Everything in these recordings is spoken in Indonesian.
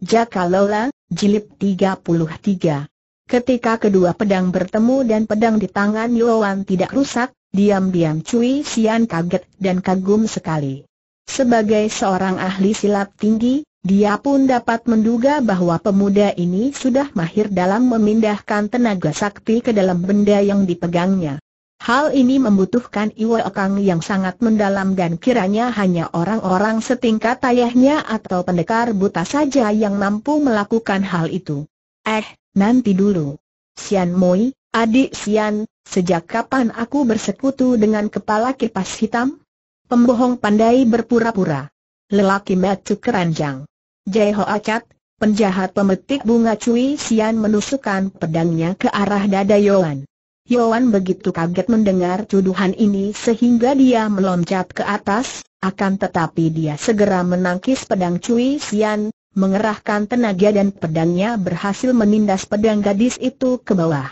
Jaka Lola, jilip 33 Ketika kedua pedang bertemu dan pedang di tangan Yuan tidak rusak, diam-diam Cui Sian kaget dan kagum sekali. Sebagai seorang ahli silat tinggi, dia pun dapat menduga bahwa pemuda ini sudah mahir dalam memindahkan tenaga sakti ke dalam benda yang dipegangnya. Hal ini membutuhkan iwa Kang yang sangat mendalam dan kiranya hanya orang-orang setingkat ayahnya atau pendekar buta saja yang mampu melakukan hal itu. Eh, nanti dulu. Sian Moi, adik Sian, sejak kapan aku bersekutu dengan kepala kipas hitam? Pembohong pandai berpura-pura. Lelaki metu keranjang. Jai Ho Acat, penjahat pemetik bunga cuy Sian menusukkan pedangnya ke arah dada Yohan. Yohan begitu kaget mendengar tuduhan ini sehingga dia meloncat ke atas, akan tetapi dia segera menangkis pedang Cui Sian, mengerahkan tenaga dan pedangnya berhasil menindas pedang gadis itu ke bawah.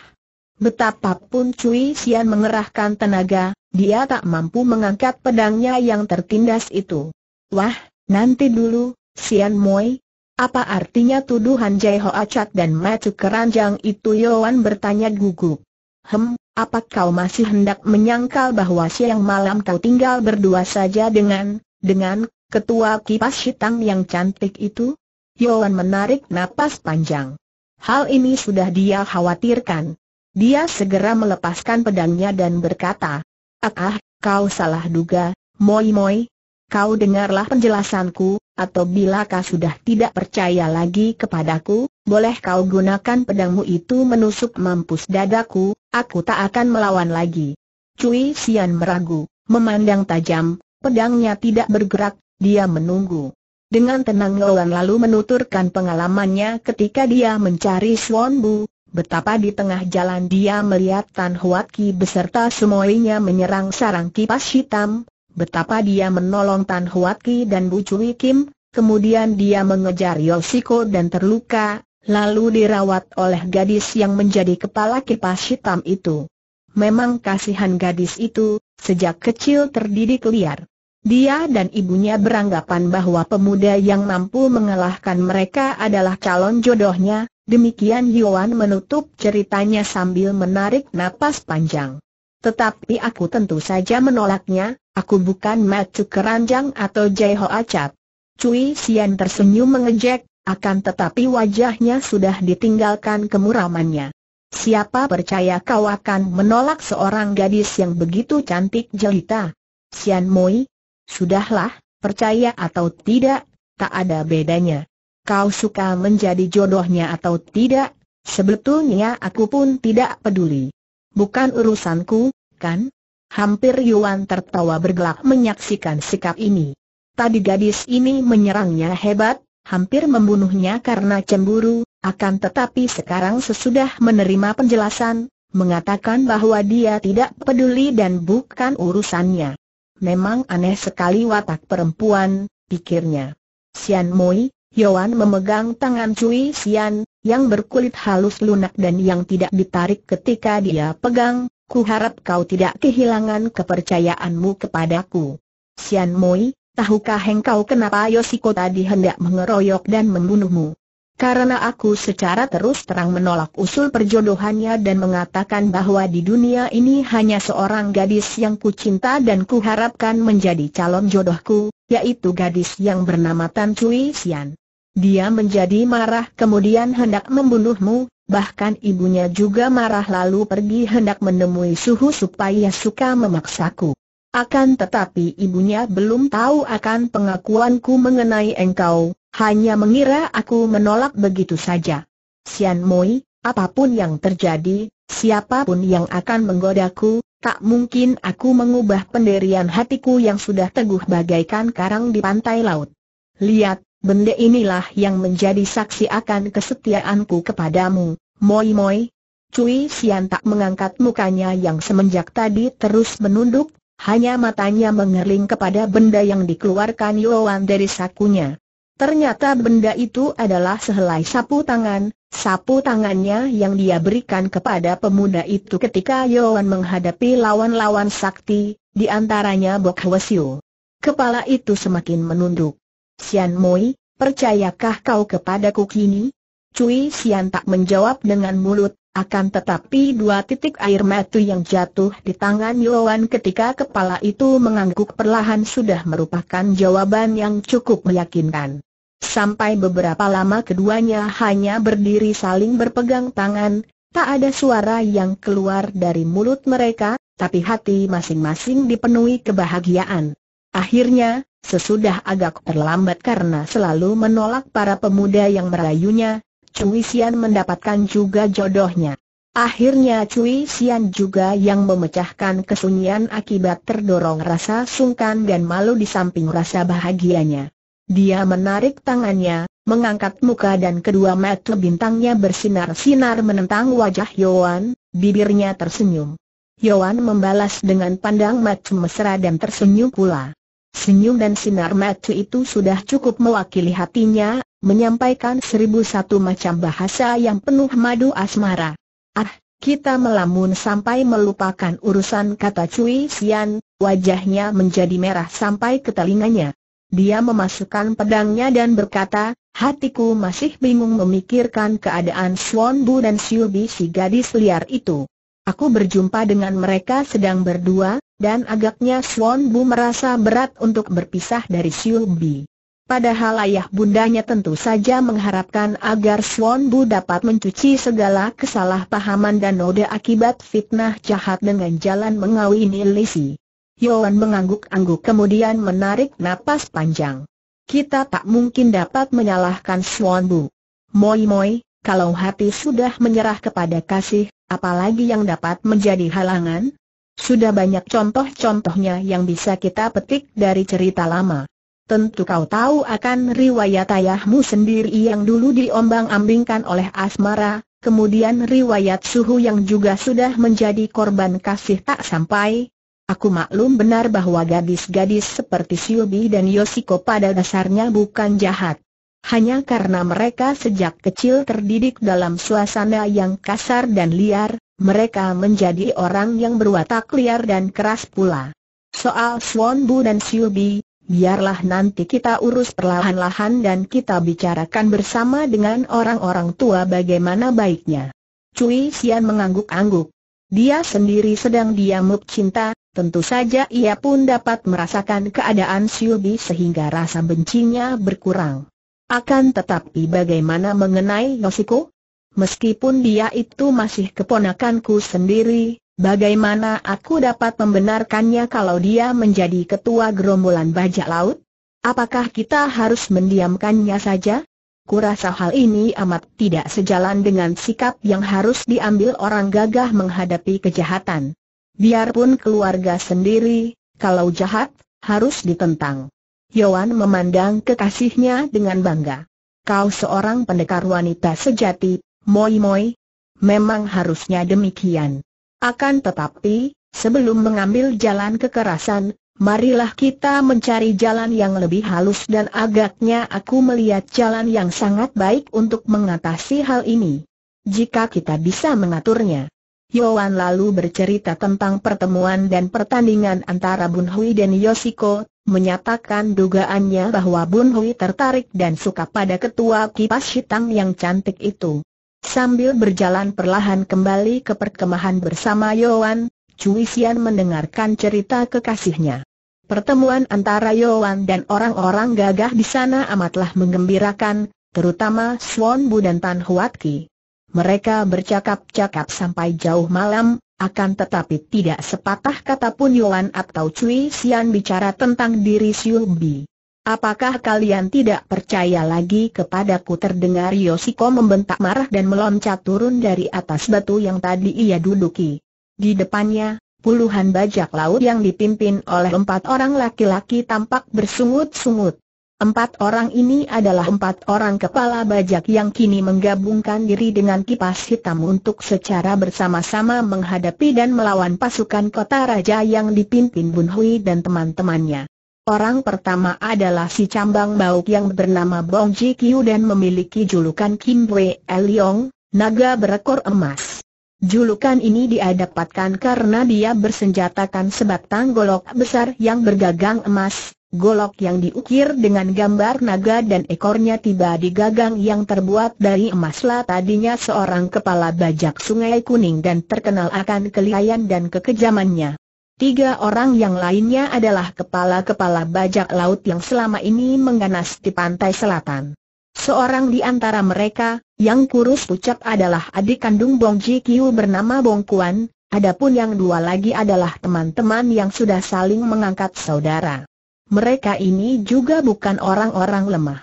Betapapun Cui Sian mengerahkan tenaga, dia tak mampu mengangkat pedangnya yang tertindas itu. Wah, nanti dulu, Sian Moi, apa artinya tuduhan Jai Ho Acat dan Matu Keranjang itu Yohan bertanya gugup. Hem, apa kau masih hendak menyangkal bahwa siang malam kau tinggal berdua saja dengan, dengan, ketua kipas hitam yang cantik itu? Yohan menarik napas panjang. Hal ini sudah dia khawatirkan. Dia segera melepaskan pedangnya dan berkata, ah, ah, kau salah duga, Moi Moi. Kau dengarlah penjelasanku, atau bila kau sudah tidak percaya lagi kepadaku, boleh kau gunakan pedangmu itu menusuk mampus dadaku, Aku tak akan melawan lagi. Cui Sian meragu, memandang tajam, pedangnya tidak bergerak, dia menunggu. Dengan tenang Loan lalu menuturkan pengalamannya ketika dia mencari Swan Bu, betapa di tengah jalan dia melihat Tan Huat Ki beserta semuanya menyerang sarang kipas hitam, betapa dia menolong Tan Huat Ki dan Bu Cui Kim, kemudian dia mengejar Yosiko dan terluka, lalu dirawat oleh gadis yang menjadi kepala kipas hitam itu. Memang kasihan gadis itu, sejak kecil terdidik liar. Dia dan ibunya beranggapan bahwa pemuda yang mampu mengalahkan mereka adalah calon jodohnya, demikian Yuan menutup ceritanya sambil menarik napas panjang. Tetapi aku tentu saja menolaknya, aku bukan Macu Keranjang atau Jaiho Ho Acap. Cui Sian tersenyum mengejek, akan tetapi wajahnya sudah ditinggalkan kemuramannya. Siapa percaya kau akan menolak seorang gadis yang begitu cantik jelita? Sian Moi? Sudahlah, percaya atau tidak, tak ada bedanya. Kau suka menjadi jodohnya atau tidak, sebetulnya aku pun tidak peduli. Bukan urusanku, kan? Hampir Yuan tertawa bergelak menyaksikan sikap ini. Tadi gadis ini menyerangnya hebat, hampir membunuhnya karena cemburu, akan tetapi sekarang sesudah menerima penjelasan, mengatakan bahwa dia tidak peduli dan bukan urusannya. Memang aneh sekali watak perempuan, pikirnya. Sian Moi, Yohan memegang tangan Cui Sian, yang berkulit halus lunak dan yang tidak ditarik ketika dia pegang, ku harap kau tidak kehilangan kepercayaanmu kepadaku. Sian Moi, Tahukah engkau kenapa Yosiko tadi hendak mengeroyok dan membunuhmu? Karena aku secara terus terang menolak usul perjodohannya dan mengatakan bahwa di dunia ini hanya seorang gadis yang kucinta dan kuharapkan menjadi calon jodohku, yaitu gadis yang bernama Tan Cui Xian. Dia menjadi marah kemudian hendak membunuhmu, bahkan ibunya juga marah lalu pergi hendak menemui Suhu supaya suka memaksaku. Akan tetapi ibunya belum tahu akan pengakuanku mengenai engkau, hanya mengira aku menolak begitu saja. Sian Moi, apapun yang terjadi, siapapun yang akan menggodaku, tak mungkin aku mengubah penderian hatiku yang sudah teguh bagaikan karang di pantai laut. Lihat, benda inilah yang menjadi saksi akan kesetiaanku kepadamu, Moi Moi. Cui Sian tak mengangkat mukanya yang semenjak tadi terus menunduk, hanya matanya mengerling kepada benda yang dikeluarkan Yoan dari sakunya. Ternyata benda itu adalah sehelai sapu tangan, sapu tangannya yang dia berikan kepada pemuda itu ketika Yoan menghadapi lawan-lawan sakti, di antaranya Bok Hwasyu. Kepala itu semakin menunduk. Sian Moi, percayakah kau kepadaku kini? Cui Sian tak menjawab dengan mulut, akan tetapi dua titik air mata yang jatuh di tangan Yoan ketika kepala itu mengangguk perlahan sudah merupakan jawaban yang cukup meyakinkan. Sampai beberapa lama keduanya hanya berdiri saling berpegang tangan, tak ada suara yang keluar dari mulut mereka, tapi hati masing-masing dipenuhi kebahagiaan. Akhirnya, sesudah agak terlambat karena selalu menolak para pemuda yang merayunya, Cui Xian mendapatkan juga jodohnya. Akhirnya Cui Xian juga yang memecahkan kesunyian akibat terdorong rasa sungkan dan malu di samping rasa bahagianya. Dia menarik tangannya, mengangkat muka dan kedua mata bintangnya bersinar-sinar menentang wajah Yoan, bibirnya tersenyum. Yoan membalas dengan pandang mata mesra dan tersenyum pula. Senyum dan sinar mata itu sudah cukup mewakili hatinya, menyampaikan seribu satu macam bahasa yang penuh madu asmara. Ah, kita melamun sampai melupakan urusan kata Cui Sian, wajahnya menjadi merah sampai ke telinganya. Dia memasukkan pedangnya dan berkata, hatiku masih bingung memikirkan keadaan Swan Bu dan Siu Bi si gadis liar itu. Aku berjumpa dengan mereka sedang berdua, dan agaknya Swan Bu merasa berat untuk berpisah dari Siu Bi. Padahal ayah bundanya tentu saja mengharapkan agar Swan Bu dapat mencuci segala kesalahpahaman dan noda akibat fitnah jahat dengan jalan mengawini Lisi. Yohan mengangguk-angguk kemudian menarik napas panjang. Kita tak mungkin dapat menyalahkan Swan Bu. Moi moi, kalau hati sudah menyerah kepada kasih, apalagi yang dapat menjadi halangan? Sudah banyak contoh-contohnya yang bisa kita petik dari cerita lama. Tentu kau tahu akan riwayat ayahmu sendiri yang dulu diombang-ambingkan oleh asmara, kemudian riwayat suhu yang juga sudah menjadi korban kasih tak sampai. Aku maklum benar bahwa gadis-gadis seperti Siobi dan Yosiko pada dasarnya bukan jahat. Hanya karena mereka sejak kecil terdidik dalam suasana yang kasar dan liar, mereka menjadi orang yang berwatak liar dan keras pula. Soal Swan dan Siobi, biarlah nanti kita urus perlahan-lahan dan kita bicarakan bersama dengan orang-orang tua bagaimana baiknya. Cui Xian mengangguk-angguk. Dia sendiri sedang diamuk cinta, tentu saja ia pun dapat merasakan keadaan Siubi sehingga rasa bencinya berkurang. Akan tetapi bagaimana mengenai Yosiko? Meskipun dia itu masih keponakanku sendiri, Bagaimana aku dapat membenarkannya kalau dia menjadi ketua gerombolan bajak laut? Apakah kita harus mendiamkannya saja? Kurasa hal ini amat tidak sejalan dengan sikap yang harus diambil orang gagah menghadapi kejahatan. Biarpun keluarga sendiri, kalau jahat, harus ditentang. Yoan memandang kekasihnya dengan bangga. Kau seorang pendekar wanita sejati, Moi Moi. Memang harusnya demikian. Akan tetapi, sebelum mengambil jalan kekerasan, marilah kita mencari jalan yang lebih halus dan agaknya aku melihat jalan yang sangat baik untuk mengatasi hal ini. Jika kita bisa mengaturnya. Yohan lalu bercerita tentang pertemuan dan pertandingan antara Bun Hui dan Yoshiko, menyatakan dugaannya bahwa Bun Hui tertarik dan suka pada ketua kipas hitam yang cantik itu. Sambil berjalan perlahan kembali ke perkemahan bersama Yoan, Cui Xian mendengarkan cerita kekasihnya. Pertemuan antara Yoan dan orang-orang gagah di sana amatlah menggembirakan, terutama Swan Bu dan Tan Huat Ki. Mereka bercakap-cakap sampai jauh malam, akan tetapi tidak sepatah kata pun Yoan atau Cui Xian bicara tentang diri Siu Bi. Apakah kalian tidak percaya lagi kepadaku terdengar Yosiko membentak marah dan meloncat turun dari atas batu yang tadi ia duduki. Di depannya, puluhan bajak laut yang dipimpin oleh empat orang laki-laki tampak bersungut-sungut. Empat orang ini adalah empat orang kepala bajak yang kini menggabungkan diri dengan kipas hitam untuk secara bersama-sama menghadapi dan melawan pasukan kota raja yang dipimpin Bun Hui dan teman-temannya. Orang pertama adalah si cambang bauk yang bernama Bong Ji Kiu dan memiliki julukan Kim Wei Eliong, naga berekor emas. Julukan ini dia karena dia bersenjatakan sebatang golok besar yang bergagang emas, golok yang diukir dengan gambar naga dan ekornya tiba di gagang yang terbuat dari emas lah tadinya seorang kepala bajak sungai kuning dan terkenal akan kelihayan dan kekejamannya. Tiga orang yang lainnya adalah kepala-kepala bajak laut yang selama ini mengganas di pantai selatan. Seorang di antara mereka, yang kurus pucat adalah adik kandung Bong Ji Kiu bernama Bong Kuan, adapun yang dua lagi adalah teman-teman yang sudah saling mengangkat saudara. Mereka ini juga bukan orang-orang lemah.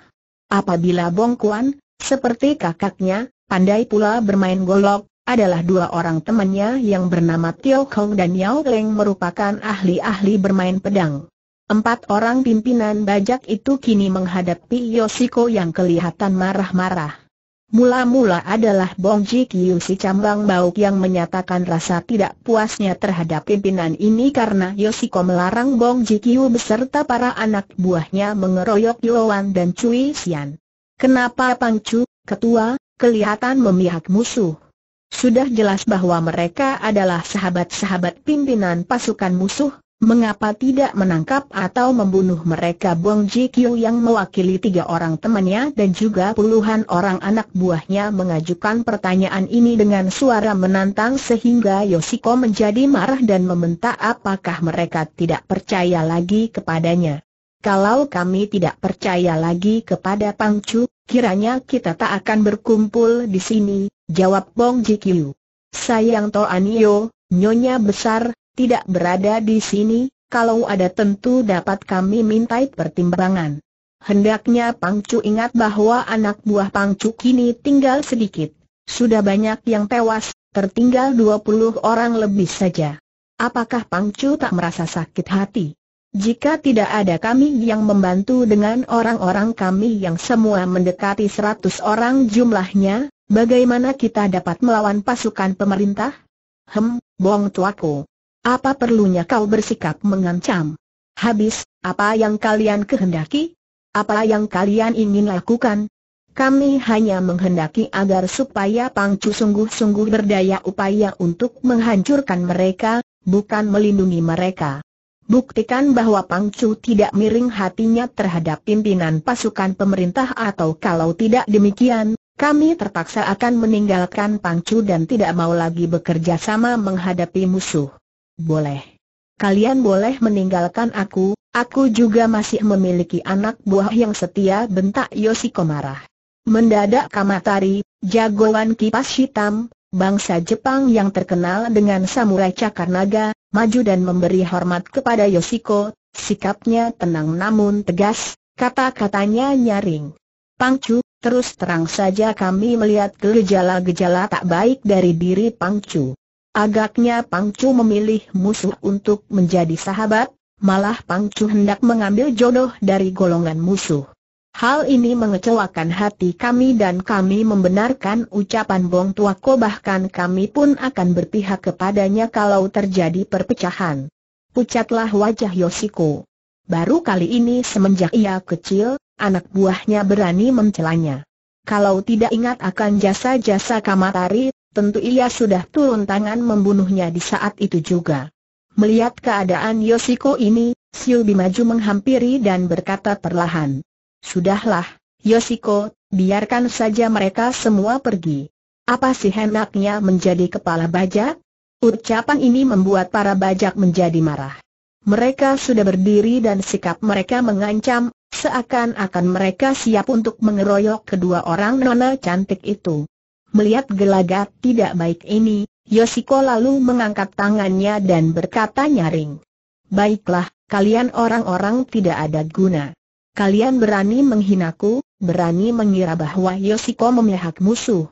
Apabila Bong Kuan, seperti kakaknya, pandai pula bermain golok, adalah dua orang temannya yang bernama Tio Kong dan Yao Leng merupakan ahli-ahli bermain pedang. Empat orang pimpinan bajak itu kini menghadapi Yoshiko yang kelihatan marah-marah. Mula-mula adalah Bong Ji Kiyu si cambang bauk yang menyatakan rasa tidak puasnya terhadap pimpinan ini karena Yoshiko melarang Bong Ji Kiyu beserta para anak buahnya mengeroyok Yoan dan Cui Xian. Kenapa Pang Chu, ketua, kelihatan memihak musuh? Sudah jelas bahwa mereka adalah sahabat-sahabat pimpinan pasukan musuh, mengapa tidak menangkap atau membunuh mereka Bong Jikyu yang mewakili tiga orang temannya dan juga puluhan orang anak buahnya mengajukan pertanyaan ini dengan suara menantang sehingga Yoshiko menjadi marah dan meminta apakah mereka tidak percaya lagi kepadanya. Kalau kami tidak percaya lagi kepada Pangcuk, Kiranya kita tak akan berkumpul di sini, jawab Bong Jikyu. Sayang To Anio, nyonya besar, tidak berada di sini, kalau ada tentu dapat kami mintai pertimbangan. Hendaknya Pangcu ingat bahwa anak buah Pangcu kini tinggal sedikit. Sudah banyak yang tewas, tertinggal 20 orang lebih saja. Apakah Pangcu tak merasa sakit hati? Jika tidak ada kami yang membantu dengan orang-orang kami yang semua mendekati seratus orang jumlahnya, bagaimana kita dapat melawan pasukan pemerintah? Hem, bong tuaku. Apa perlunya kau bersikap mengancam? Habis, apa yang kalian kehendaki? Apa yang kalian ingin lakukan? Kami hanya menghendaki agar supaya Pangcu sungguh-sungguh berdaya upaya untuk menghancurkan mereka, bukan melindungi mereka. Buktikan bahwa Pangcu tidak miring hatinya terhadap pimpinan pasukan pemerintah atau kalau tidak demikian, kami terpaksa akan meninggalkan Pangcu dan tidak mau lagi bekerja sama menghadapi musuh. Boleh. Kalian boleh meninggalkan aku, aku juga masih memiliki anak buah yang setia bentak Yosiko marah. Mendadak Kamatari, jagoan kipas hitam, bangsa Jepang yang terkenal dengan samurai cakar naga, maju dan memberi hormat kepada Yoshiko, sikapnya tenang namun tegas, kata-katanya nyaring. Pangcu, terus terang saja kami melihat gejala-gejala tak baik dari diri Pangcu. Agaknya Pangcu memilih musuh untuk menjadi sahabat, malah Pangcu hendak mengambil jodoh dari golongan musuh. Hal ini mengecewakan hati kami dan kami membenarkan ucapan Bong Tuako bahkan kami pun akan berpihak kepadanya kalau terjadi perpecahan. Pucatlah wajah Yoshiko. Baru kali ini semenjak ia kecil, anak buahnya berani mencelanya. Kalau tidak ingat akan jasa-jasa Kamatari, tentu ia sudah turun tangan membunuhnya di saat itu juga. Melihat keadaan Yoshiko ini, Siubi maju menghampiri dan berkata perlahan. Sudahlah, Yosiko, biarkan saja mereka semua pergi. Apa sih enaknya menjadi kepala bajak? Ucapan ini membuat para bajak menjadi marah. Mereka sudah berdiri dan sikap mereka mengancam, seakan-akan mereka siap untuk mengeroyok kedua orang nona cantik itu. Melihat gelagat tidak baik ini, Yosiko lalu mengangkat tangannya dan berkata nyaring. Baiklah, kalian orang-orang tidak ada guna. Kalian berani menghinaku, berani mengira bahwa Yosiko memihak musuh.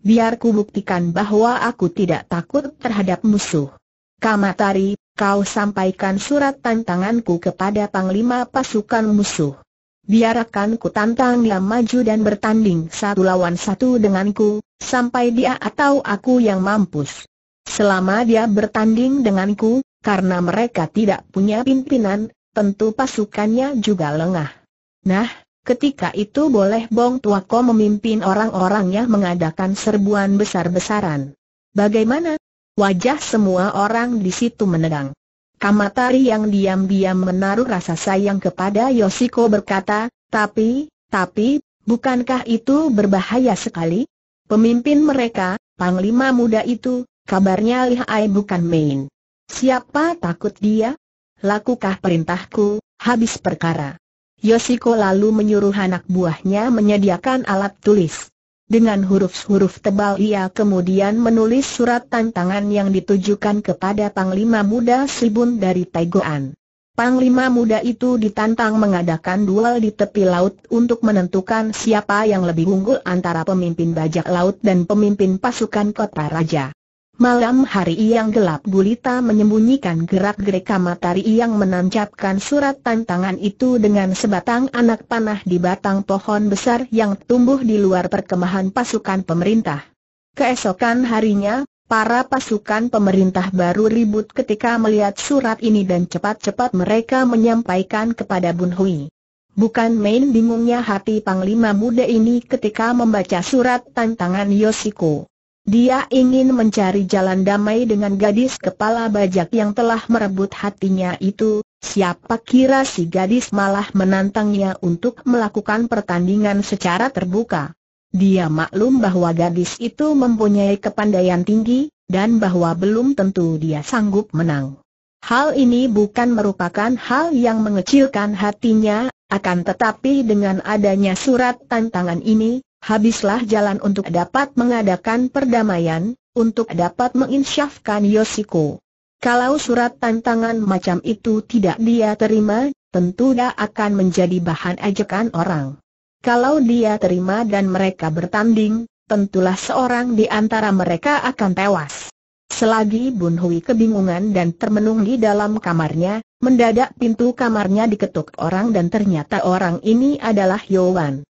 Biar ku buktikan bahwa aku tidak takut terhadap musuh. Kamatari, kau sampaikan surat tantanganku kepada Panglima pasukan musuh. Biarkan ku tantang dia maju dan bertanding satu lawan satu denganku, sampai dia atau aku yang mampus. Selama dia bertanding denganku, karena mereka tidak punya pimpinan, tentu pasukannya juga lengah. Nah, ketika itu boleh Bong Tuako memimpin orang-orang yang mengadakan serbuan besar-besaran. Bagaimana? Wajah semua orang di situ menegang. Kamatari yang diam-diam menaruh rasa sayang kepada Yosiko berkata, tapi, tapi, bukankah itu berbahaya sekali? Pemimpin mereka, Panglima muda itu, kabarnya lihai bukan main. Siapa takut dia? Lakukah perintahku, habis perkara. Yosiko lalu menyuruh anak buahnya menyediakan alat tulis. Dengan huruf-huruf tebal ia kemudian menulis surat tantangan yang ditujukan kepada Panglima Muda Sibun dari Taigoan. Panglima Muda itu ditantang mengadakan duel di tepi laut untuk menentukan siapa yang lebih unggul antara pemimpin bajak laut dan pemimpin pasukan kota raja. Malam hari yang gelap gulita menyembunyikan gerak-gerik matahari yang menancapkan surat tantangan itu dengan sebatang anak panah di batang pohon besar yang tumbuh di luar perkemahan pasukan pemerintah. Keesokan harinya, para pasukan pemerintah baru ribut ketika melihat surat ini dan cepat-cepat mereka menyampaikan kepada Bun Hui. Bukan main bingungnya hati Panglima muda ini ketika membaca surat tantangan Yosiko. Dia ingin mencari jalan damai dengan gadis kepala bajak yang telah merebut hatinya itu, siapa kira si gadis malah menantangnya untuk melakukan pertandingan secara terbuka. Dia maklum bahwa gadis itu mempunyai kepandaian tinggi, dan bahwa belum tentu dia sanggup menang. Hal ini bukan merupakan hal yang mengecilkan hatinya, akan tetapi dengan adanya surat tantangan ini, habislah jalan untuk dapat mengadakan perdamaian, untuk dapat menginsyafkan Yosiko. Kalau surat tantangan macam itu tidak dia terima, tentu dia akan menjadi bahan ajakan orang. Kalau dia terima dan mereka bertanding, tentulah seorang di antara mereka akan tewas. Selagi Bun Hui kebingungan dan termenung di dalam kamarnya, mendadak pintu kamarnya diketuk orang dan ternyata orang ini adalah Yowan.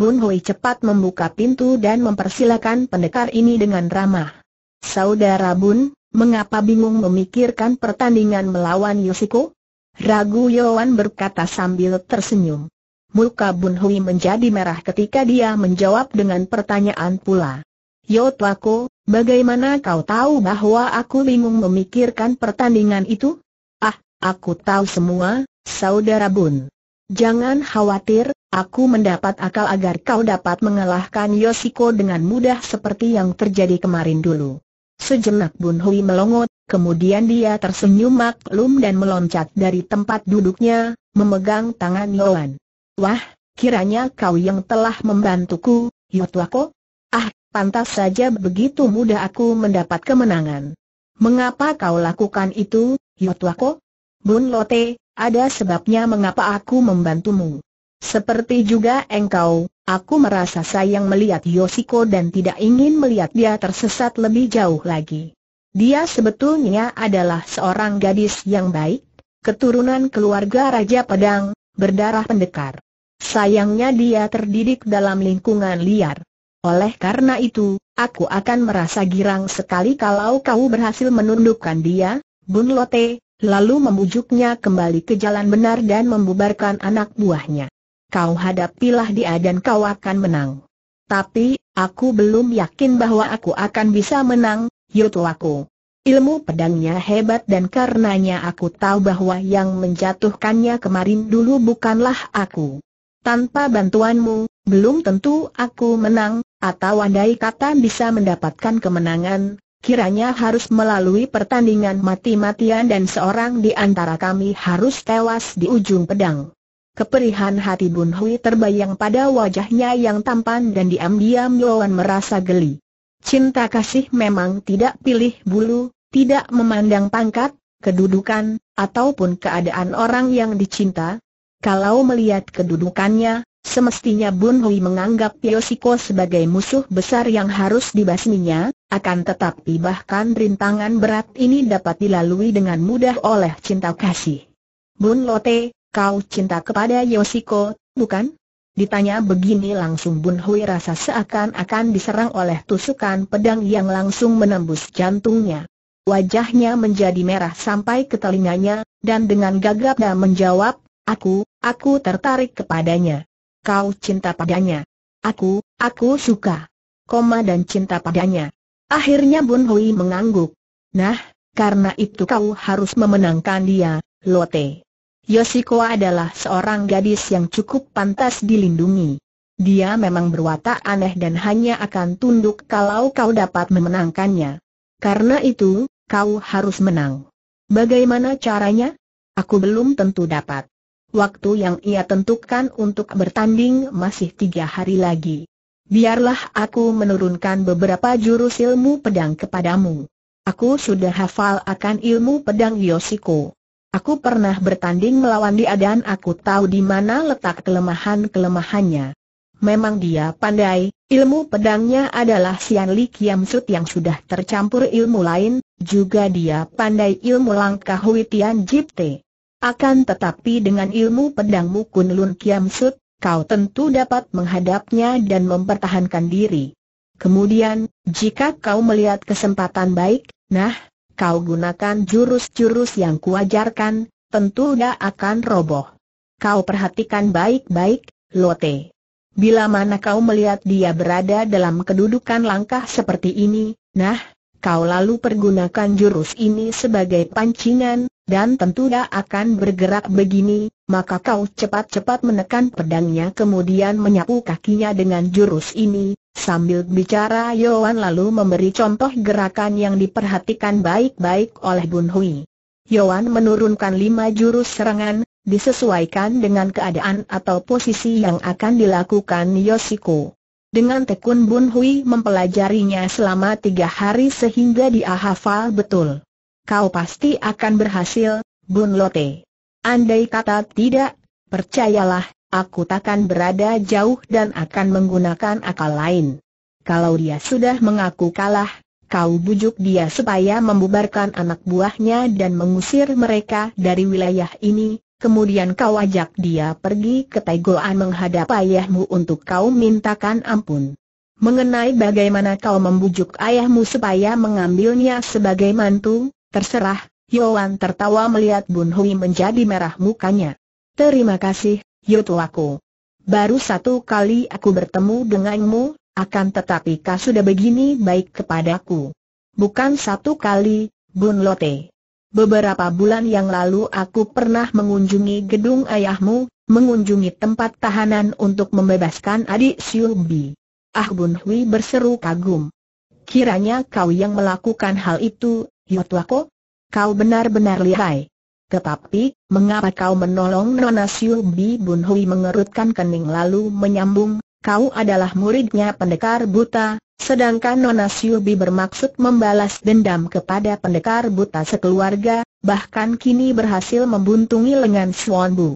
Bun Hui cepat membuka pintu dan mempersilakan pendekar ini dengan ramah. Saudara Bun, mengapa bingung memikirkan pertandingan melawan Yusiko? Ragu Yohan berkata sambil tersenyum. Muka Bun Hui menjadi merah ketika dia menjawab dengan pertanyaan pula. Yotwako, bagaimana kau tahu bahwa aku bingung memikirkan pertandingan itu? Ah, aku tahu semua, saudara Bun. Jangan khawatir, aku mendapat akal agar kau dapat mengalahkan Yoshiko dengan mudah seperti yang terjadi kemarin dulu. Sejenak Bun Hui melongot, kemudian dia tersenyum maklum dan meloncat dari tempat duduknya, memegang tangan Yohan. Wah, kiranya kau yang telah membantuku, Yotwako. Ah, pantas saja begitu mudah aku mendapat kemenangan. Mengapa kau lakukan itu, Yotwako? Bun Lote, ada sebabnya mengapa aku membantumu. Seperti juga engkau, aku merasa sayang melihat Yosiko dan tidak ingin melihat dia tersesat lebih jauh lagi. Dia sebetulnya adalah seorang gadis yang baik, keturunan keluarga Raja Pedang, berdarah pendekar. Sayangnya dia terdidik dalam lingkungan liar. Oleh karena itu, aku akan merasa girang sekali kalau kau berhasil menundukkan dia, Bun Lote, lalu membujuknya kembali ke jalan benar dan membubarkan anak buahnya. Kau hadapilah dia dan kau akan menang. Tapi, aku belum yakin bahwa aku akan bisa menang, Yutuaku. Ilmu pedangnya hebat dan karenanya aku tahu bahwa yang menjatuhkannya kemarin dulu bukanlah aku. Tanpa bantuanmu, belum tentu aku menang, atau andai kata bisa mendapatkan kemenangan, Kiranya harus melalui pertandingan mati-matian dan seorang di antara kami harus tewas di ujung pedang. Keperihan hati Bun Hui terbayang pada wajahnya yang tampan dan diam-diam Yuan merasa geli. Cinta kasih memang tidak pilih bulu, tidak memandang pangkat, kedudukan, ataupun keadaan orang yang dicinta. Kalau melihat kedudukannya, semestinya Bun Hui menganggap Yosiko sebagai musuh besar yang harus dibasminya, akan tetapi bahkan rintangan berat ini dapat dilalui dengan mudah oleh cinta kasih. Bun Lote, kau cinta kepada Yoshiko, bukan? Ditanya begini langsung Bun Hui rasa seakan-akan diserang oleh tusukan pedang yang langsung menembus jantungnya. Wajahnya menjadi merah sampai ke telinganya, dan dengan gagap gagapnya menjawab, Aku, aku tertarik kepadanya. Kau cinta padanya. Aku, aku suka. Koma dan cinta padanya. Akhirnya Bun Hui mengangguk. Nah, karena itu kau harus memenangkan dia, Lote. Yoshiko adalah seorang gadis yang cukup pantas dilindungi. Dia memang berwatak aneh dan hanya akan tunduk kalau kau dapat memenangkannya. Karena itu, kau harus menang. Bagaimana caranya? Aku belum tentu dapat. Waktu yang ia tentukan untuk bertanding masih tiga hari lagi biarlah aku menurunkan beberapa jurus ilmu pedang kepadamu. Aku sudah hafal akan ilmu pedang Yosiko. Aku pernah bertanding melawan dia dan aku tahu di mana letak kelemahan-kelemahannya. Memang dia pandai, ilmu pedangnya adalah Sian Li Kiam Sut yang sudah tercampur ilmu lain, juga dia pandai ilmu langkah Hui Tian Jipte. Akan tetapi dengan ilmu pedangmu Kun Lun Kiam Sut, kau tentu dapat menghadapnya dan mempertahankan diri. Kemudian, jika kau melihat kesempatan baik, nah, kau gunakan jurus-jurus yang kuajarkan, tentu tidak akan roboh. Kau perhatikan baik-baik, Lote. Bila mana kau melihat dia berada dalam kedudukan langkah seperti ini, nah, kau lalu pergunakan jurus ini sebagai pancingan, dan tentu dia akan bergerak begini, maka kau cepat-cepat menekan pedangnya kemudian menyapu kakinya dengan jurus ini, sambil bicara Yohan lalu memberi contoh gerakan yang diperhatikan baik-baik oleh Bun Hui. Yohan menurunkan lima jurus serangan, disesuaikan dengan keadaan atau posisi yang akan dilakukan Yosiko. Dengan tekun Bun Hui mempelajarinya selama tiga hari sehingga dia hafal betul kau pasti akan berhasil, Bun Lote. Andai kata tidak, percayalah, aku takkan berada jauh dan akan menggunakan akal lain. Kalau dia sudah mengaku kalah, kau bujuk dia supaya membubarkan anak buahnya dan mengusir mereka dari wilayah ini, kemudian kau ajak dia pergi ke Taigoan menghadap ayahmu untuk kau mintakan ampun. Mengenai bagaimana kau membujuk ayahmu supaya mengambilnya sebagai mantu, Terserah, Yoan tertawa melihat Bun Hui menjadi merah mukanya. Terima kasih, Yotuaku. Baru satu kali aku bertemu denganmu, akan tetapi kau sudah begini baik kepadaku. Bukan satu kali, Bun Lote. Beberapa bulan yang lalu aku pernah mengunjungi gedung ayahmu, mengunjungi tempat tahanan untuk membebaskan adik Siubi. Ah Bun Hui berseru kagum. Kiranya kau yang melakukan hal itu, Yotwako? Kau benar-benar lihai. Tetapi, mengapa kau menolong Nona Siu Bi Bun Hui mengerutkan kening lalu menyambung, kau adalah muridnya pendekar buta, sedangkan Nona Siu Bi bermaksud membalas dendam kepada pendekar buta sekeluarga, bahkan kini berhasil membuntungi lengan Swan Bu.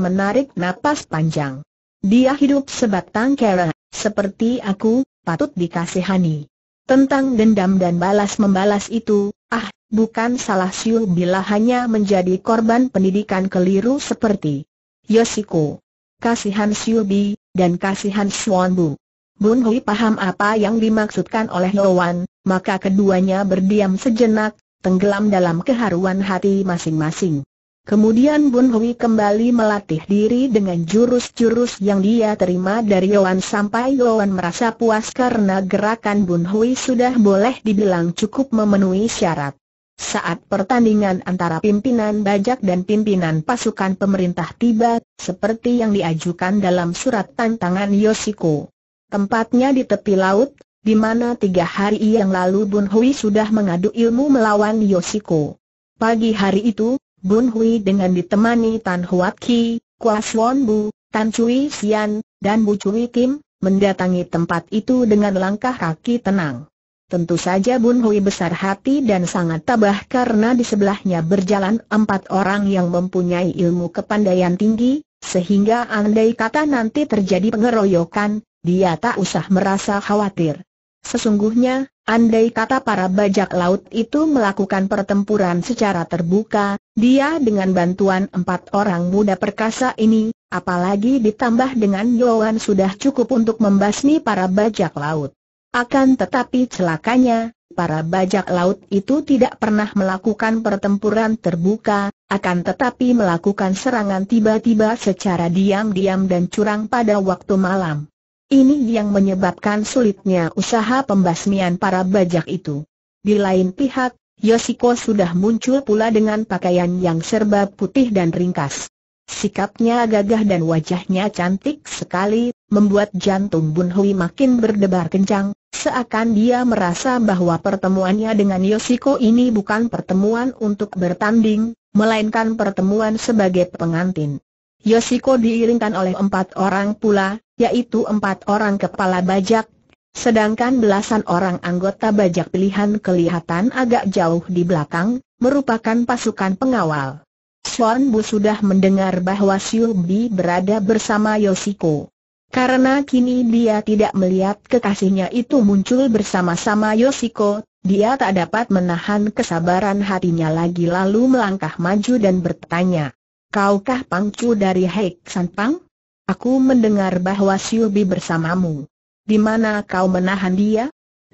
menarik napas panjang. Dia hidup sebatang kera, seperti aku, patut dikasihani. Tentang dendam dan balas-membalas itu, ah, bukan salah Siu bila hanya menjadi korban pendidikan keliru seperti Yosiko, kasihan siu bi, dan kasihan Swanbu. Bun Hui paham apa yang dimaksudkan oleh Yowan, maka keduanya berdiam sejenak, tenggelam dalam keharuan hati masing-masing. Kemudian Bun Hui kembali melatih diri dengan jurus-jurus yang dia terima dari Yohan sampai Yohan merasa puas karena gerakan Bun Hui sudah boleh dibilang cukup memenuhi syarat. Saat pertandingan antara pimpinan bajak dan pimpinan pasukan pemerintah tiba, seperti yang diajukan dalam surat tantangan Yoshiko. Tempatnya di tepi laut, di mana tiga hari yang lalu Bun Hui sudah mengadu ilmu melawan Yoshiko. Pagi hari itu, Bun Hui dengan ditemani Tan Huat Ki, Kwa Suan Bu, Tan Cui Sian, dan Bu Cui Kim, mendatangi tempat itu dengan langkah kaki tenang. Tentu saja Bun Hui besar hati dan sangat tabah karena di sebelahnya berjalan empat orang yang mempunyai ilmu kepandaian tinggi, sehingga andai kata nanti terjadi pengeroyokan, dia tak usah merasa khawatir. Sesungguhnya, andai kata para bajak laut itu melakukan pertempuran secara terbuka, dia dengan bantuan empat orang muda perkasa ini, apalagi ditambah dengan Yohan sudah cukup untuk membasmi para bajak laut. Akan tetapi celakanya, para bajak laut itu tidak pernah melakukan pertempuran terbuka, akan tetapi melakukan serangan tiba-tiba secara diam-diam dan curang pada waktu malam. Ini yang menyebabkan sulitnya usaha pembasmian para bajak itu. Di lain pihak, Yoshiko sudah muncul pula dengan pakaian yang serba putih dan ringkas. Sikapnya gagah dan wajahnya cantik sekali, membuat jantung Bun Hui makin berdebar kencang, seakan dia merasa bahwa pertemuannya dengan Yoshiko ini bukan pertemuan untuk bertanding, melainkan pertemuan sebagai pengantin. Yosiko diiringkan oleh empat orang pula, yaitu empat orang kepala bajak, sedangkan belasan orang anggota bajak pilihan kelihatan agak jauh di belakang, merupakan pasukan pengawal. Swan Bu sudah mendengar bahwa Siul Bi berada bersama Yoshiko. Karena kini dia tidak melihat kekasihnya itu muncul bersama-sama Yoshiko, dia tak dapat menahan kesabaran hatinya lagi lalu melangkah maju dan bertanya, kaukah Pangcu dari Hek San Pang? Aku mendengar bahwa Siubi bersamamu. Di mana kau menahan dia?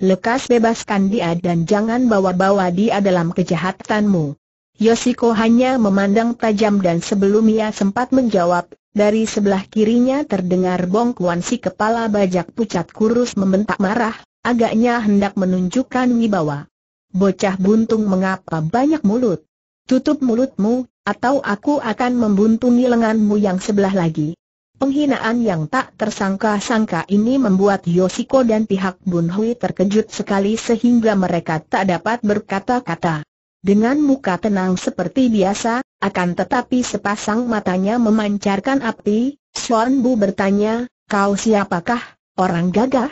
Lekas bebaskan dia dan jangan bawa-bawa dia dalam kejahatanmu. Yosiko hanya memandang tajam dan sebelum ia sempat menjawab, dari sebelah kirinya terdengar bongkuan si kepala bajak pucat kurus membentak marah, agaknya hendak menunjukkan wibawa. Bocah buntung mengapa banyak mulut? Tutup mulutmu, atau aku akan membuntungi lenganmu yang sebelah lagi. Penghinaan yang tak tersangka-sangka ini membuat Yosiko dan pihak Bun Hui terkejut sekali sehingga mereka tak dapat berkata-kata. Dengan muka tenang seperti biasa, akan tetapi sepasang matanya memancarkan api, Suan Bu bertanya, kau siapakah, orang gagah?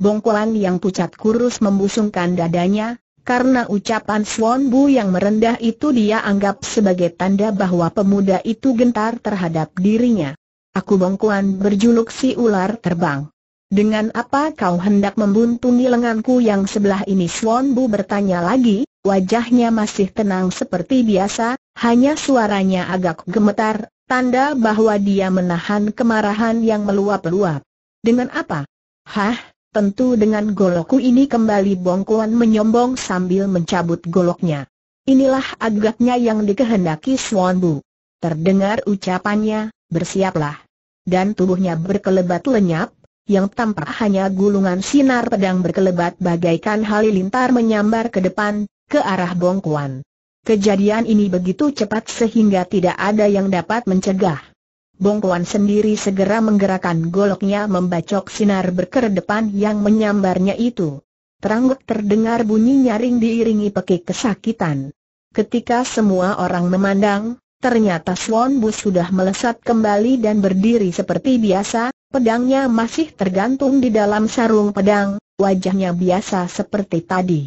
Bongkolan yang pucat kurus membusungkan dadanya, karena ucapan Swan Bu yang merendah itu dia anggap sebagai tanda bahwa pemuda itu gentar terhadap dirinya. Aku bongkuan berjuluk si ular terbang. Dengan apa kau hendak membuntungi lenganku yang sebelah ini Swan Bu bertanya lagi, wajahnya masih tenang seperti biasa, hanya suaranya agak gemetar, tanda bahwa dia menahan kemarahan yang meluap-luap. Dengan apa? Hah? Tentu dengan golokku ini kembali Bongkuan menyombong sambil mencabut goloknya. Inilah agaknya yang dikehendaki Swan Bu. Terdengar ucapannya, bersiaplah. Dan tubuhnya berkelebat lenyap, yang tampak hanya gulungan sinar pedang berkelebat bagaikan halilintar menyambar ke depan, ke arah Bongkuan. Kejadian ini begitu cepat sehingga tidak ada yang dapat mencegah. Bongkuan sendiri segera menggerakkan goloknya membacok sinar berkedepan yang menyambarnya itu. Terangguk terdengar bunyi nyaring diiringi pekik kesakitan. Ketika semua orang memandang, ternyata Swan Bu sudah melesat kembali dan berdiri seperti biasa, pedangnya masih tergantung di dalam sarung pedang, wajahnya biasa seperti tadi.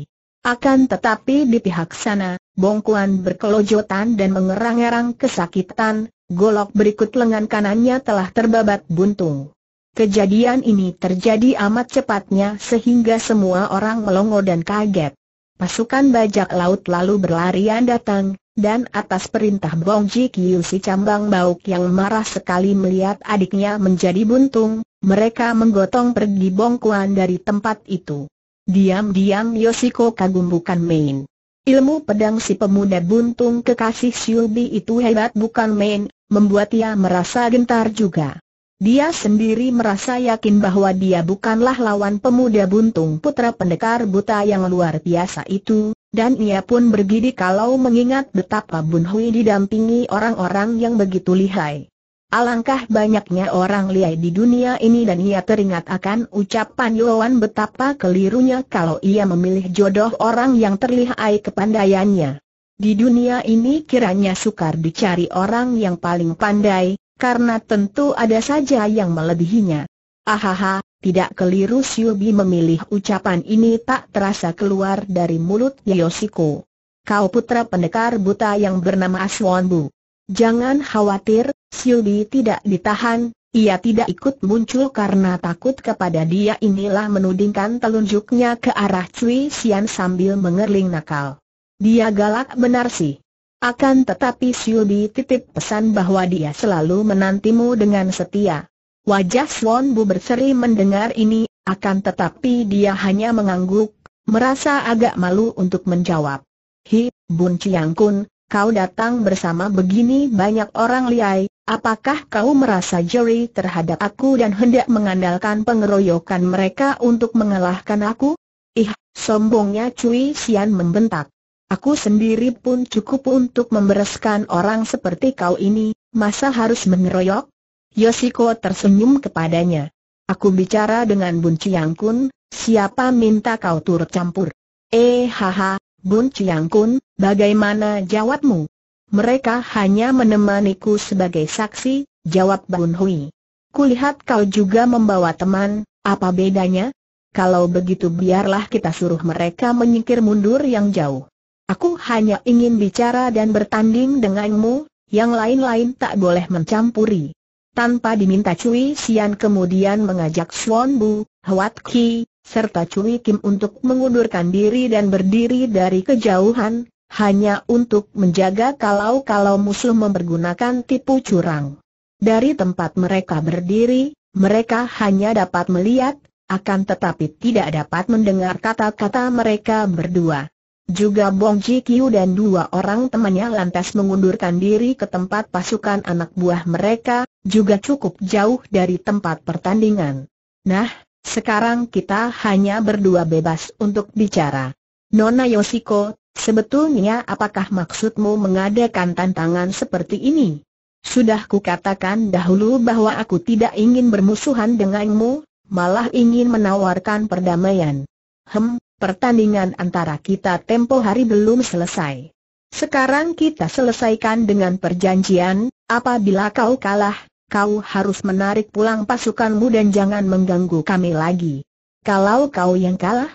Akan tetapi di pihak sana, Bongkuan berkelojotan dan mengerang-erang kesakitan, golok berikut lengan kanannya telah terbabat buntung. Kejadian ini terjadi amat cepatnya sehingga semua orang melongo dan kaget. Pasukan bajak laut lalu berlarian datang, dan atas perintah Bong Ji Kiyu si Cambang Bauk yang marah sekali melihat adiknya menjadi buntung, mereka menggotong pergi Bong dari tempat itu. Diam-diam Yoshiko kagum bukan main. Ilmu pedang si pemuda buntung kekasih Siulbi itu hebat bukan main, membuat ia merasa gentar juga. Dia sendiri merasa yakin bahwa dia bukanlah lawan pemuda buntung putra pendekar buta yang luar biasa itu, dan ia pun bergidi kalau mengingat betapa Bun Hui didampingi orang-orang yang begitu lihai. Alangkah banyaknya orang liai di dunia ini dan ia teringat akan ucapan Yoan betapa kelirunya kalau ia memilih jodoh orang yang terlihai kepandaiannya. Di dunia ini kiranya sukar dicari orang yang paling pandai, karena tentu ada saja yang melebihinya. Ahaha, tidak keliru Siubi memilih ucapan ini tak terasa keluar dari mulut Yosiko. Kau putra pendekar buta yang bernama Aswanbu. Jangan khawatir, Siubi tidak ditahan, ia tidak ikut muncul karena takut kepada dia inilah menudingkan telunjuknya ke arah Cui Xian sambil mengerling nakal. Dia galak benar sih. Akan tetapi Siubi titip pesan bahwa dia selalu menantimu dengan setia. Wajah Swan Bu berseri mendengar ini, akan tetapi dia hanya mengangguk, merasa agak malu untuk menjawab. Hi, Bun Chiang Kun, kau datang bersama begini banyak orang liai, apakah kau merasa jeri terhadap aku dan hendak mengandalkan pengeroyokan mereka untuk mengalahkan aku? Ih, sombongnya Cui Xian membentak. Aku sendiri pun cukup untuk membereskan orang seperti kau ini, masa harus mengeroyok? Yoshiko tersenyum kepadanya. Aku bicara dengan Bun Chiang Kun, siapa minta kau turut campur? Eh haha, Bun Chiang Kun, bagaimana jawabmu? Mereka hanya menemaniku sebagai saksi, jawab Bun Hui. Kulihat kau juga membawa teman, apa bedanya? Kalau begitu biarlah kita suruh mereka menyingkir mundur yang jauh. Aku hanya ingin bicara dan bertanding denganmu, yang lain-lain tak boleh mencampuri. Tanpa diminta Cui Sian kemudian mengajak Suan Bu, Huat Ki, serta Cui Kim untuk mengundurkan diri dan berdiri dari kejauhan, hanya untuk menjaga kalau-kalau musuh mempergunakan tipu curang. Dari tempat mereka berdiri, mereka hanya dapat melihat, akan tetapi tidak dapat mendengar kata-kata mereka berdua. Juga Bong Ji Kiu dan dua orang temannya lantas mengundurkan diri ke tempat pasukan anak buah mereka, juga cukup jauh dari tempat pertandingan. Nah, sekarang kita hanya berdua bebas untuk bicara. Nona Yoshiko, sebetulnya apakah maksudmu mengadakan tantangan seperti ini? Sudah kukatakan dahulu bahwa aku tidak ingin bermusuhan denganmu, malah ingin menawarkan perdamaian. Hem, pertandingan antara kita tempo hari belum selesai. Sekarang kita selesaikan dengan perjanjian, apabila kau kalah, kau harus menarik pulang pasukanmu dan jangan mengganggu kami lagi. Kalau kau yang kalah,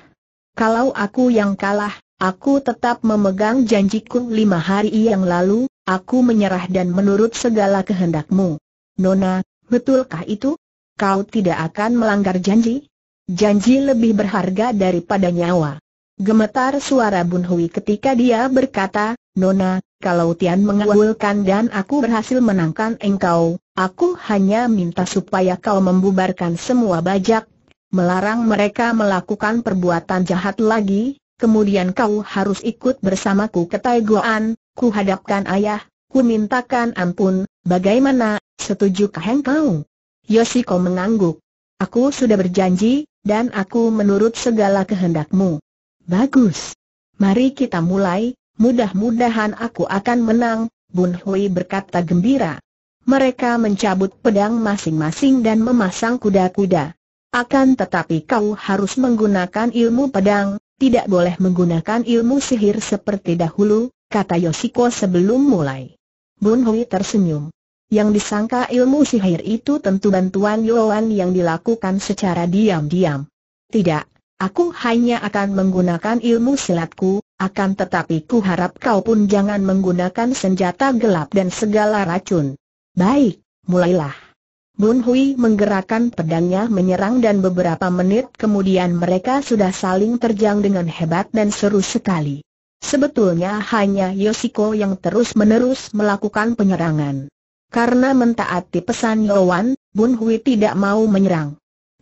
kalau aku yang kalah, aku tetap memegang janjiku lima hari yang lalu, aku menyerah dan menurut segala kehendakmu. Nona, betulkah itu? Kau tidak akan melanggar janji? Janji lebih berharga daripada nyawa. Gemetar suara Bun Hui ketika dia berkata, Nona, kalau Tian mengawulkan dan aku berhasil menangkan engkau, aku hanya minta supaya kau membubarkan semua bajak, melarang mereka melakukan perbuatan jahat lagi, kemudian kau harus ikut bersamaku ke Taiguan, ku hadapkan ayah, ku mintakan ampun, bagaimana, setujukah engkau? Yoshiko mengangguk. Aku sudah berjanji, dan aku menurut segala kehendakmu. Bagus. Mari kita mulai, Mudah-mudahan aku akan menang, Bun Hui berkata gembira. Mereka mencabut pedang masing-masing dan memasang kuda-kuda. Akan tetapi kau harus menggunakan ilmu pedang, tidak boleh menggunakan ilmu sihir seperti dahulu, kata Yoshiko sebelum mulai. Bun Hui tersenyum. Yang disangka ilmu sihir itu tentu bantuan Yoan yang dilakukan secara diam-diam. Tidak, aku hanya akan menggunakan ilmu silatku, akan tetapi ku harap kau pun jangan menggunakan senjata gelap dan segala racun. Baik, mulailah. Bun Hui menggerakkan pedangnya menyerang dan beberapa menit kemudian mereka sudah saling terjang dengan hebat dan seru sekali. Sebetulnya hanya Yoshiko yang terus-menerus melakukan penyerangan. Karena mentaati pesan Yowan, Bun Hui tidak mau menyerang.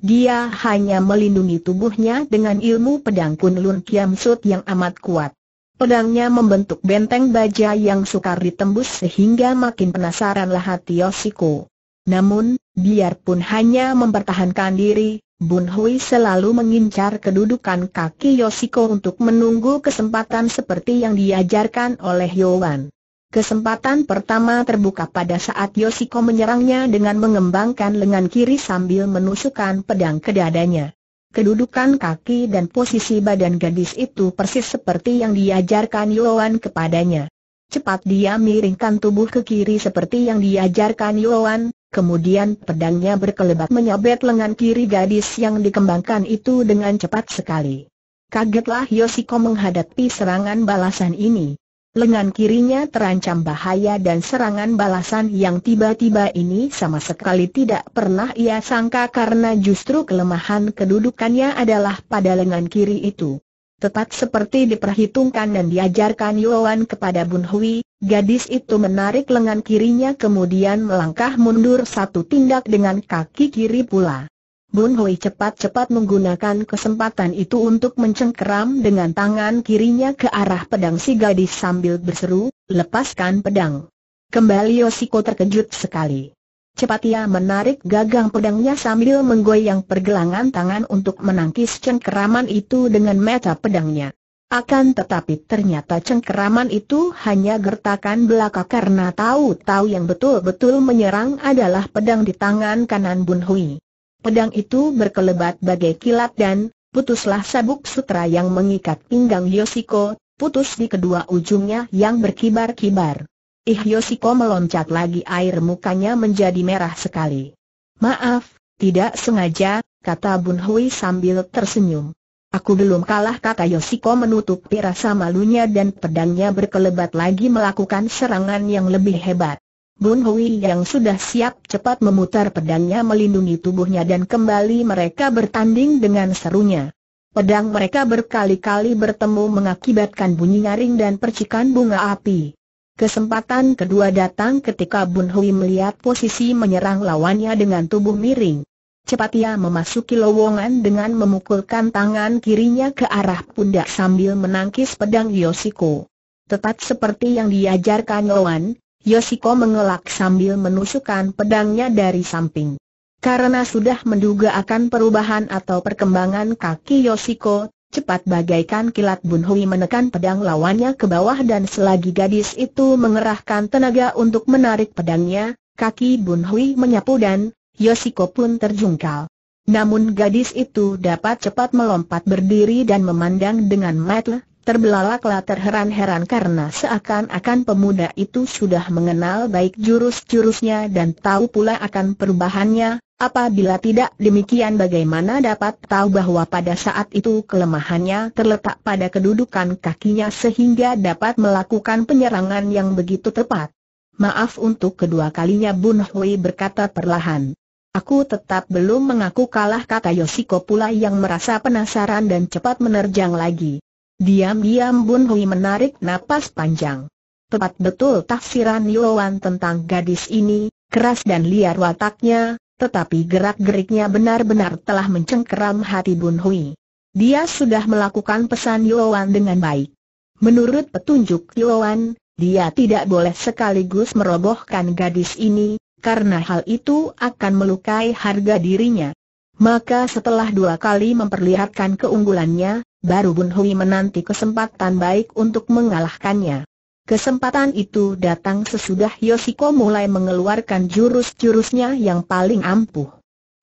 Dia hanya melindungi tubuhnya dengan ilmu pedang Kunlun Kiam Sut yang amat kuat. Pedangnya membentuk benteng baja yang sukar ditembus sehingga makin penasaranlah hati Yosiko. Namun, biarpun hanya mempertahankan diri, Bun Hui selalu mengincar kedudukan kaki Yosiko untuk menunggu kesempatan seperti yang diajarkan oleh Yowan. Kesempatan pertama terbuka pada saat Yoshiko menyerangnya dengan mengembangkan lengan kiri sambil menusukkan pedang ke dadanya. Kedudukan kaki dan posisi badan gadis itu persis seperti yang diajarkan Yoan kepadanya. Cepat dia miringkan tubuh ke kiri seperti yang diajarkan Yoan, kemudian pedangnya berkelebat menyabet lengan kiri gadis yang dikembangkan itu dengan cepat sekali. Kagetlah Yoshiko menghadapi serangan balasan ini lengan kirinya terancam bahaya dan serangan balasan yang tiba-tiba ini sama sekali tidak pernah ia sangka karena justru kelemahan kedudukannya adalah pada lengan kiri itu. Tepat seperti diperhitungkan dan diajarkan Yuan kepada Bun Hui, gadis itu menarik lengan kirinya kemudian melangkah mundur satu tindak dengan kaki kiri pula. Bun Hoi cepat-cepat menggunakan kesempatan itu untuk mencengkeram dengan tangan kirinya ke arah pedang si gadis sambil berseru, lepaskan pedang. Kembali Yosiko terkejut sekali. Cepat ia menarik gagang pedangnya sambil menggoyang pergelangan tangan untuk menangkis cengkeraman itu dengan mata pedangnya. Akan tetapi ternyata cengkeraman itu hanya gertakan belaka karena tahu-tahu yang betul-betul menyerang adalah pedang di tangan kanan Bun Hui. Pedang itu berkelebat bagai kilat dan, putuslah sabuk sutra yang mengikat pinggang Yosiko, putus di kedua ujungnya yang berkibar-kibar. Ih Yosiko meloncat lagi air mukanya menjadi merah sekali. Maaf, tidak sengaja, kata Bun Hui sambil tersenyum. Aku belum kalah kata Yosiko menutupi rasa malunya dan pedangnya berkelebat lagi melakukan serangan yang lebih hebat. Bun Hui yang sudah siap cepat memutar pedangnya melindungi tubuhnya dan kembali mereka bertanding dengan serunya. Pedang mereka berkali-kali bertemu mengakibatkan bunyi nyaring dan percikan bunga api. Kesempatan kedua datang ketika Bun Hui melihat posisi menyerang lawannya dengan tubuh miring. Cepat ia memasuki lowongan dengan memukulkan tangan kirinya ke arah pundak sambil menangkis pedang Yosiko. Tetap seperti yang diajarkan Yoan, Yosiko mengelak sambil menusukkan pedangnya dari samping. Karena sudah menduga akan perubahan atau perkembangan kaki Yosiko, cepat bagaikan kilat Bunhui menekan pedang lawannya ke bawah dan selagi gadis itu mengerahkan tenaga untuk menarik pedangnya, kaki Bunhui menyapu dan Yosiko pun terjungkal. Namun gadis itu dapat cepat melompat berdiri dan memandang dengan mata Terbelalaklah terheran-heran karena seakan-akan pemuda itu sudah mengenal baik jurus-jurusnya dan tahu pula akan perubahannya, apabila tidak demikian bagaimana dapat tahu bahwa pada saat itu kelemahannya terletak pada kedudukan kakinya sehingga dapat melakukan penyerangan yang begitu tepat. Maaf untuk kedua kalinya Bun Hui berkata perlahan. Aku tetap belum mengaku kalah kata Yoshiko pula yang merasa penasaran dan cepat menerjang lagi. Diam-diam Bun Hui menarik napas panjang. Tepat betul tafsiran Wan tentang gadis ini, keras dan liar wataknya, tetapi gerak-geriknya benar-benar telah mencengkeram hati Bun Hui. Dia sudah melakukan pesan Wan dengan baik. Menurut petunjuk Wan, dia tidak boleh sekaligus merobohkan gadis ini, karena hal itu akan melukai harga dirinya. Maka setelah dua kali memperlihatkan keunggulannya, baru Bun Hui menanti kesempatan baik untuk mengalahkannya. Kesempatan itu datang sesudah Yoshiko mulai mengeluarkan jurus-jurusnya yang paling ampuh.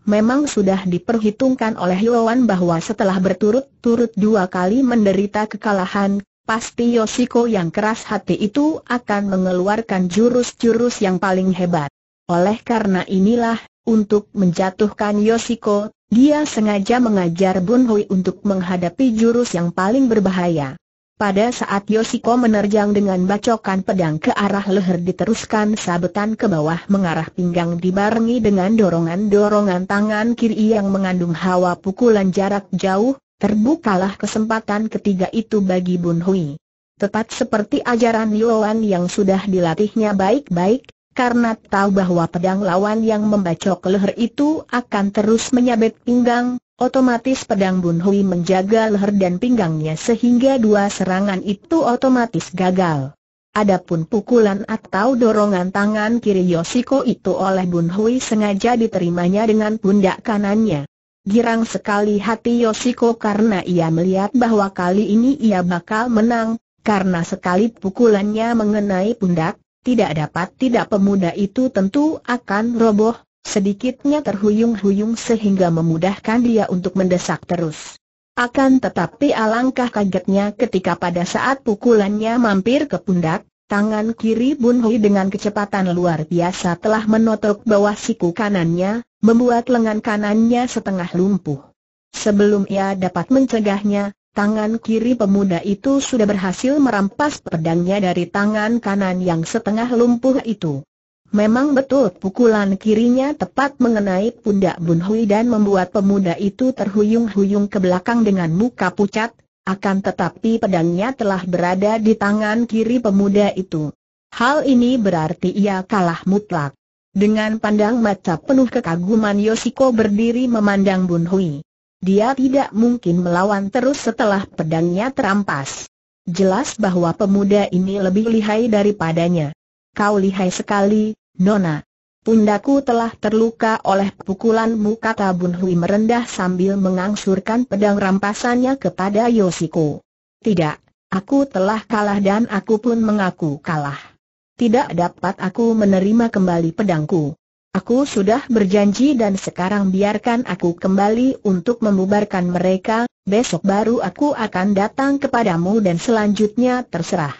Memang sudah diperhitungkan oleh Yowan bahwa setelah berturut-turut dua kali menderita kekalahan, pasti Yoshiko yang keras hati itu akan mengeluarkan jurus-jurus yang paling hebat. Oleh karena inilah, untuk menjatuhkan Yoshiko, dia sengaja mengajar Bun Hui untuk menghadapi jurus yang paling berbahaya. Pada saat Yoshiko menerjang dengan bacokan pedang ke arah leher diteruskan sabetan ke bawah mengarah pinggang dibarengi dengan dorongan-dorongan tangan kiri yang mengandung hawa pukulan jarak jauh, terbukalah kesempatan ketiga itu bagi Bun Hui. Tepat seperti ajaran Yuan yang sudah dilatihnya baik-baik, karena tahu bahwa pedang lawan yang membacok leher itu akan terus menyabet pinggang, otomatis pedang Bun Hui menjaga leher dan pinggangnya sehingga dua serangan itu otomatis gagal. Adapun pukulan atau dorongan tangan kiri Yosiko itu oleh Bun Hui sengaja diterimanya dengan pundak kanannya. Girang sekali hati Yosiko karena ia melihat bahwa kali ini ia bakal menang, karena sekali pukulannya mengenai pundak, tidak dapat tidak pemuda itu tentu akan roboh, sedikitnya terhuyung-huyung sehingga memudahkan dia untuk mendesak terus. Akan tetapi alangkah kagetnya ketika pada saat pukulannya mampir ke pundak, tangan kiri Bun Hui dengan kecepatan luar biasa telah menotok bawah siku kanannya, membuat lengan kanannya setengah lumpuh. Sebelum ia dapat mencegahnya, Tangan kiri pemuda itu sudah berhasil merampas pedangnya dari tangan kanan yang setengah lumpuh itu. Memang betul pukulan kirinya tepat mengenai pundak Bun Hui dan membuat pemuda itu terhuyung-huyung ke belakang dengan muka pucat, akan tetapi pedangnya telah berada di tangan kiri pemuda itu. Hal ini berarti ia kalah mutlak. Dengan pandang mata penuh kekaguman Yoshiko berdiri memandang Bun Hui. Dia tidak mungkin melawan terus setelah pedangnya terampas. Jelas bahwa pemuda ini lebih lihai daripadanya. Kau lihai sekali, Nona. Pundaku telah terluka oleh pukulanmu kata Bun Hui merendah sambil mengangsurkan pedang rampasannya kepada Yoshiko. Tidak, aku telah kalah dan aku pun mengaku kalah. Tidak dapat aku menerima kembali pedangku. Aku sudah berjanji dan sekarang biarkan aku kembali untuk membubarkan mereka, besok baru aku akan datang kepadamu dan selanjutnya terserah.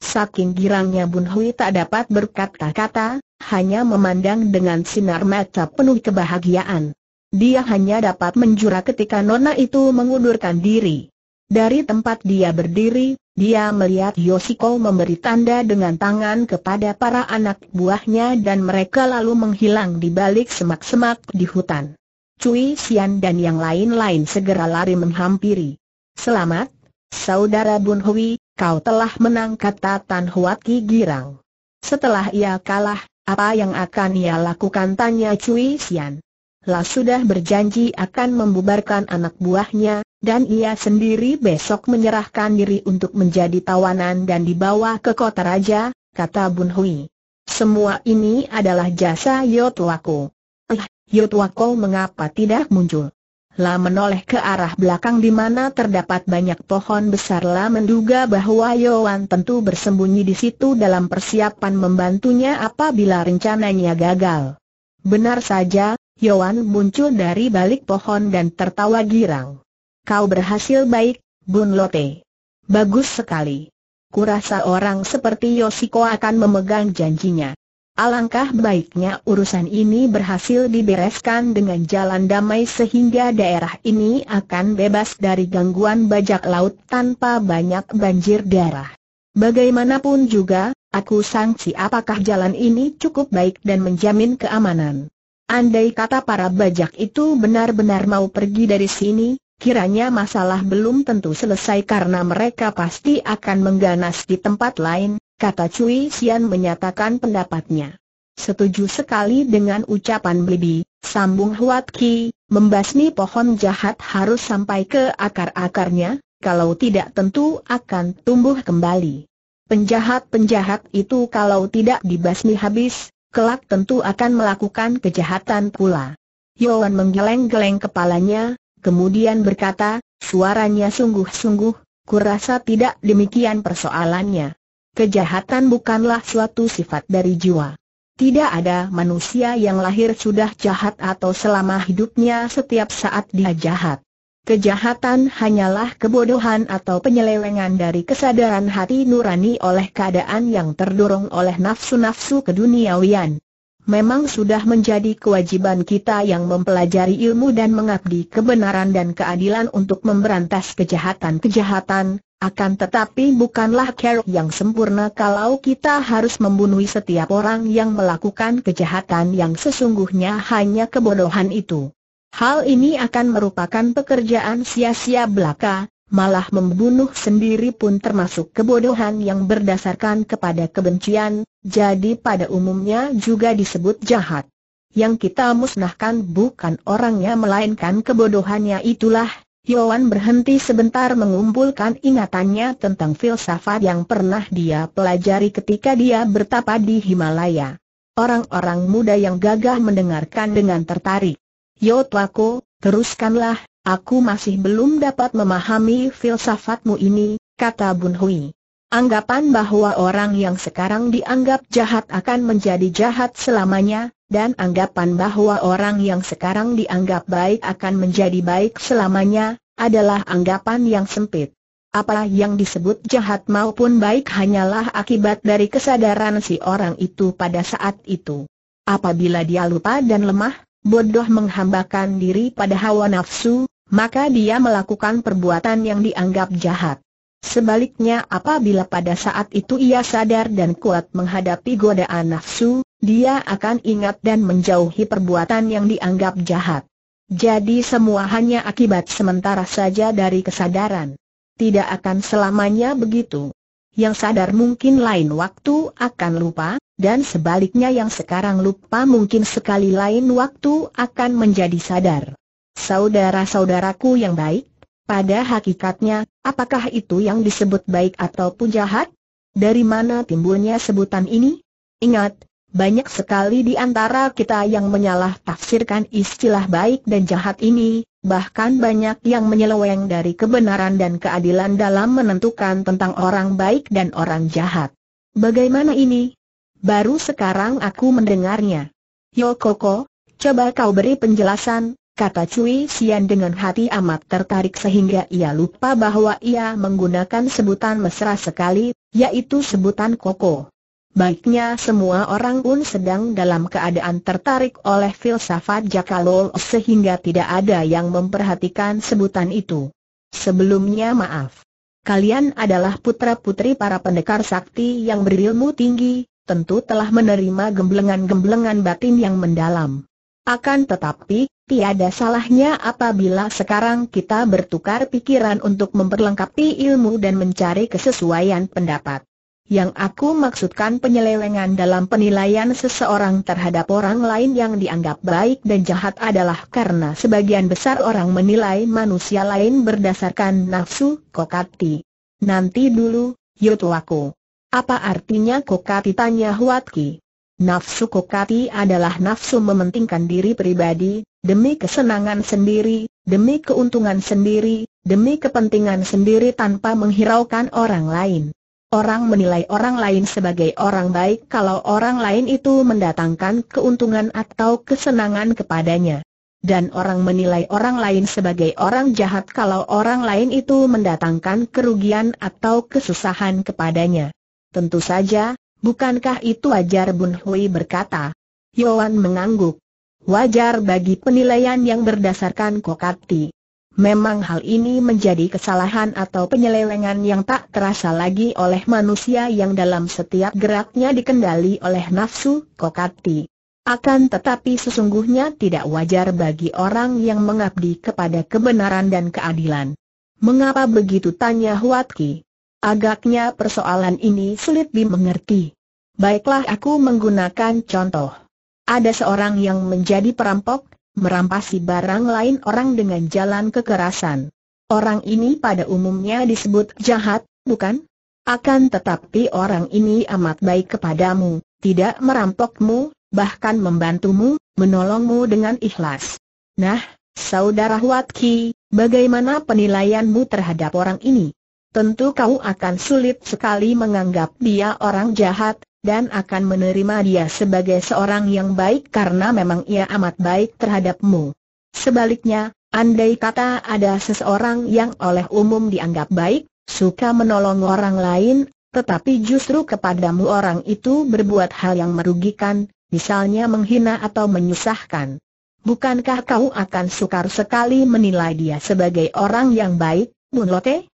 Saking girangnya Bun Hui tak dapat berkata-kata, hanya memandang dengan sinar mata penuh kebahagiaan. Dia hanya dapat menjura ketika Nona itu mengundurkan diri. Dari tempat dia berdiri, dia melihat Yoshiko memberi tanda dengan tangan kepada para anak buahnya dan mereka lalu menghilang di balik semak-semak di hutan. Cui Xian dan yang lain-lain segera lari menghampiri. Selamat, Saudara Bun Hui, kau telah menang kata Tan Huat Ki girang. Setelah ia kalah, apa yang akan ia lakukan tanya Cui Xian. Lah sudah berjanji akan membubarkan anak buahnya, dan ia sendiri besok menyerahkan diri untuk menjadi tawanan dan dibawa ke kota raja, kata Bun Hui. Semua ini adalah jasa Yotwako. Eh, Yotwako mengapa tidak muncul? La menoleh ke arah belakang di mana terdapat banyak pohon besar La menduga bahwa Yoan tentu bersembunyi di situ dalam persiapan membantunya apabila rencananya gagal. Benar saja, Yoan muncul dari balik pohon dan tertawa girang. Kau berhasil baik, Bun Lote. Bagus sekali. Kurasa orang seperti Yosiko akan memegang janjinya. Alangkah baiknya urusan ini berhasil dibereskan dengan jalan damai sehingga daerah ini akan bebas dari gangguan bajak laut tanpa banyak banjir darah. Bagaimanapun juga, aku sangsi apakah jalan ini cukup baik dan menjamin keamanan. Andai kata para bajak itu benar-benar mau pergi dari sini, kiranya masalah belum tentu selesai karena mereka pasti akan mengganas di tempat lain, kata Cui Xian menyatakan pendapatnya. Setuju sekali dengan ucapan Bibi, sambung Huat Ki, membasmi pohon jahat harus sampai ke akar-akarnya, kalau tidak tentu akan tumbuh kembali. Penjahat-penjahat itu kalau tidak dibasmi habis, kelak tentu akan melakukan kejahatan pula. Yuan menggeleng-geleng kepalanya, kemudian berkata, suaranya sungguh-sungguh, kurasa tidak demikian persoalannya. Kejahatan bukanlah suatu sifat dari jiwa. Tidak ada manusia yang lahir sudah jahat atau selama hidupnya setiap saat dia jahat. Kejahatan hanyalah kebodohan atau penyelewengan dari kesadaran hati nurani oleh keadaan yang terdorong oleh nafsu-nafsu keduniawian. Memang sudah menjadi kewajiban kita yang mempelajari ilmu dan mengabdi kebenaran dan keadilan untuk memberantas kejahatan-kejahatan, akan tetapi bukanlah kerok yang sempurna kalau kita harus membunuh setiap orang yang melakukan kejahatan yang sesungguhnya hanya kebodohan itu. Hal ini akan merupakan pekerjaan sia-sia belaka, malah membunuh sendiri pun termasuk kebodohan yang berdasarkan kepada kebencian, jadi pada umumnya juga disebut jahat. Yang kita musnahkan bukan orangnya melainkan kebodohannya itulah, Yohan berhenti sebentar mengumpulkan ingatannya tentang filsafat yang pernah dia pelajari ketika dia bertapa di Himalaya. Orang-orang muda yang gagah mendengarkan dengan tertarik. Yo teruskanlah, Aku masih belum dapat memahami filsafatmu ini, kata Bun Hui. Anggapan bahwa orang yang sekarang dianggap jahat akan menjadi jahat selamanya, dan anggapan bahwa orang yang sekarang dianggap baik akan menjadi baik selamanya, adalah anggapan yang sempit. Apa yang disebut jahat maupun baik hanyalah akibat dari kesadaran si orang itu pada saat itu. Apabila dia lupa dan lemah, bodoh menghambakan diri pada hawa nafsu, maka dia melakukan perbuatan yang dianggap jahat. Sebaliknya apabila pada saat itu ia sadar dan kuat menghadapi godaan nafsu, dia akan ingat dan menjauhi perbuatan yang dianggap jahat. Jadi semua hanya akibat sementara saja dari kesadaran. Tidak akan selamanya begitu. Yang sadar mungkin lain waktu akan lupa, dan sebaliknya yang sekarang lupa mungkin sekali lain waktu akan menjadi sadar. Saudara-saudaraku yang baik, pada hakikatnya, apakah itu yang disebut baik ataupun jahat? Dari mana timbulnya sebutan ini? Ingat, banyak sekali di antara kita yang menyalah tafsirkan istilah baik dan jahat ini, bahkan banyak yang menyeleweng dari kebenaran dan keadilan dalam menentukan tentang orang baik dan orang jahat. Bagaimana ini? Baru sekarang aku mendengarnya. Yokoko, coba kau beri penjelasan, kata Cui Sian dengan hati amat tertarik sehingga ia lupa bahwa ia menggunakan sebutan mesra sekali, yaitu sebutan koko. Baiknya semua orang pun sedang dalam keadaan tertarik oleh filsafat Jakalol sehingga tidak ada yang memperhatikan sebutan itu. Sebelumnya maaf. Kalian adalah putra-putri para pendekar sakti yang berilmu tinggi, tentu telah menerima gemblengan-gemblengan batin yang mendalam. Akan tetapi, Tiada salahnya apabila sekarang kita bertukar pikiran untuk memperlengkapi ilmu dan mencari kesesuaian pendapat. Yang aku maksudkan penyelewengan dalam penilaian seseorang terhadap orang lain yang dianggap baik dan jahat adalah karena sebagian besar orang menilai manusia lain berdasarkan nafsu kokati. Nanti dulu, Yutwaku. Apa artinya kokati tanya Huatki? Nafsu kokati adalah nafsu mementingkan diri pribadi, demi kesenangan sendiri, demi keuntungan sendiri, demi kepentingan sendiri tanpa menghiraukan orang lain. Orang menilai orang lain sebagai orang baik kalau orang lain itu mendatangkan keuntungan atau kesenangan kepadanya. Dan orang menilai orang lain sebagai orang jahat kalau orang lain itu mendatangkan kerugian atau kesusahan kepadanya. Tentu saja, bukankah itu wajar Bun Hui berkata. Yohan mengangguk. Wajar bagi penilaian yang berdasarkan kokati. Memang hal ini menjadi kesalahan atau penyelewengan yang tak terasa lagi oleh manusia yang dalam setiap geraknya dikendali oleh nafsu kokati. Akan tetapi sesungguhnya tidak wajar bagi orang yang mengabdi kepada kebenaran dan keadilan. Mengapa begitu tanya Huatki? Agaknya persoalan ini sulit dimengerti. Baiklah aku menggunakan contoh. Ada seorang yang menjadi perampok, merampasi barang lain orang dengan jalan kekerasan. Orang ini pada umumnya disebut jahat, bukan? Akan tetapi orang ini amat baik kepadamu, tidak merampokmu, bahkan membantumu, menolongmu dengan ikhlas. Nah, Saudara Watki, bagaimana penilaianmu terhadap orang ini? Tentu kau akan sulit sekali menganggap dia orang jahat, dan akan menerima dia sebagai seorang yang baik karena memang ia amat baik terhadapmu. Sebaliknya, andai kata ada seseorang yang oleh umum dianggap baik, suka menolong orang lain, tetapi justru kepadamu orang itu berbuat hal yang merugikan, misalnya menghina atau menyusahkan. Bukankah kau akan sukar sekali menilai dia sebagai orang yang baik, Bun Lote?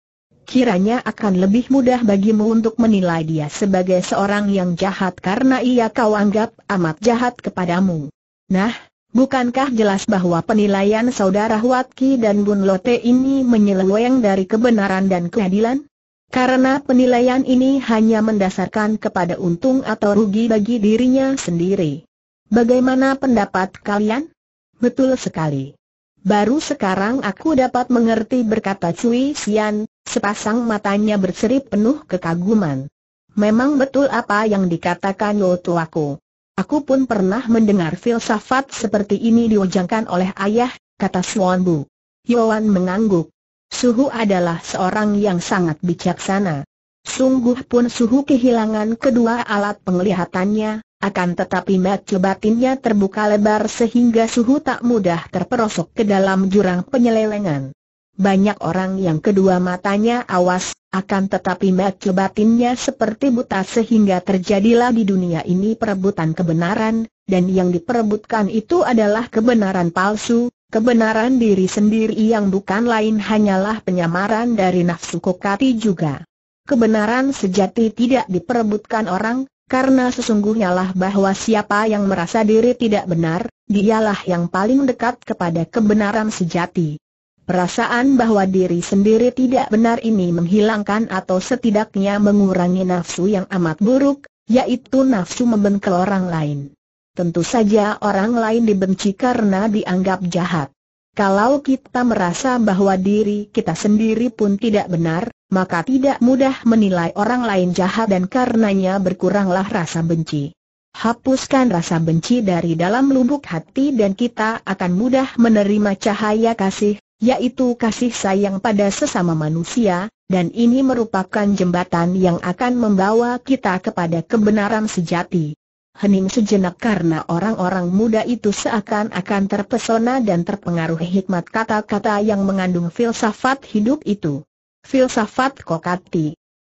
kiranya akan lebih mudah bagimu untuk menilai dia sebagai seorang yang jahat karena ia kau anggap amat jahat kepadamu. Nah, bukankah jelas bahwa penilaian saudara Huatki dan Bun Lote ini menyeleweng dari kebenaran dan keadilan? Karena penilaian ini hanya mendasarkan kepada untung atau rugi bagi dirinya sendiri. Bagaimana pendapat kalian? Betul sekali. Baru sekarang aku dapat mengerti berkata Cui Xian, Sepasang matanya berseri penuh kekaguman. Memang betul apa yang dikatakan Yo Tuaku. Aku pun pernah mendengar filsafat seperti ini diujangkan oleh ayah, kata Suan Bu. mengangguk. Suhu adalah seorang yang sangat bijaksana. Sungguh pun Suhu kehilangan kedua alat penglihatannya, akan tetapi mata batinnya terbuka lebar sehingga Suhu tak mudah terperosok ke dalam jurang penyelewengan banyak orang yang kedua matanya awas, akan tetapi mata batinnya seperti buta sehingga terjadilah di dunia ini perebutan kebenaran, dan yang diperebutkan itu adalah kebenaran palsu, kebenaran diri sendiri yang bukan lain hanyalah penyamaran dari nafsu kokati juga. Kebenaran sejati tidak diperebutkan orang, karena sesungguhnya lah bahwa siapa yang merasa diri tidak benar, dialah yang paling dekat kepada kebenaran sejati. Perasaan bahwa diri sendiri tidak benar ini menghilangkan atau setidaknya mengurangi nafsu yang amat buruk, yaitu nafsu membengkel orang lain. Tentu saja orang lain dibenci karena dianggap jahat. Kalau kita merasa bahwa diri kita sendiri pun tidak benar, maka tidak mudah menilai orang lain jahat dan karenanya berkuranglah rasa benci. Hapuskan rasa benci dari dalam lubuk hati dan kita akan mudah menerima cahaya kasih, yaitu kasih sayang pada sesama manusia, dan ini merupakan jembatan yang akan membawa kita kepada kebenaran sejati. Hening sejenak karena orang-orang muda itu seakan-akan terpesona dan terpengaruh hikmat kata-kata yang mengandung filsafat hidup itu. Filsafat kokati